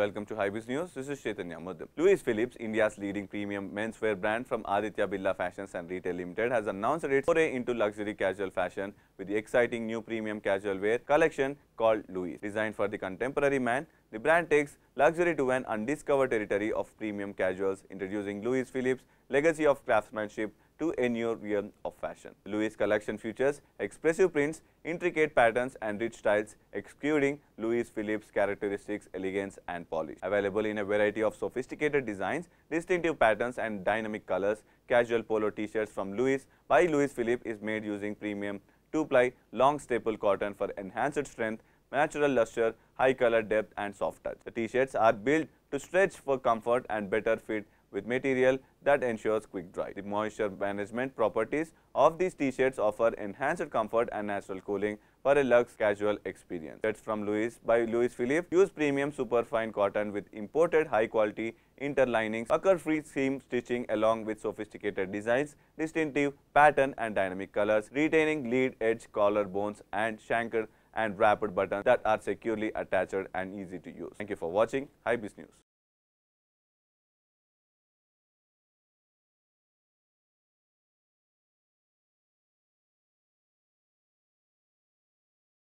Welcome to Highbiz News. This is Chaitanya Mudum. Louis Phillips, India's leading premium menswear brand from Aditya Birla Fashions and Retail Limited, has announced its foray into luxury casual fashion with the exciting new premium casual wear collection called Louis. Designed for the contemporary man, the brand takes luxury to an undiscovered territory of premium casuals, introducing Louis Phillips' legacy of craftsmanship to a new realm of fashion. Louis' collection features expressive prints, intricate patterns and rich styles, excluding Louis Philippe's characteristics, elegance and polish. Available in a variety of sophisticated designs, distinctive patterns and dynamic colors, casual polo t-shirts from Louis by Louis Philippe is made using premium two-ply long staple cotton for enhanced strength, natural luster, high color depth and soft touch. The t-shirts are built to stretch for comfort and better fit with material that ensures quick dry. The moisture management properties of these t-shirts offer enhanced comfort and natural cooling for a luxe casual experience. That's from Louis by Louis Philippe. Use premium superfine cotton with imported high quality interlinings, occur-free seam stitching along with sophisticated designs, distinctive pattern and dynamic colors, retaining lead edge collar bones and shanker and wrapped buttons that are securely attached and easy to use. Thank you for watching. Hibis News.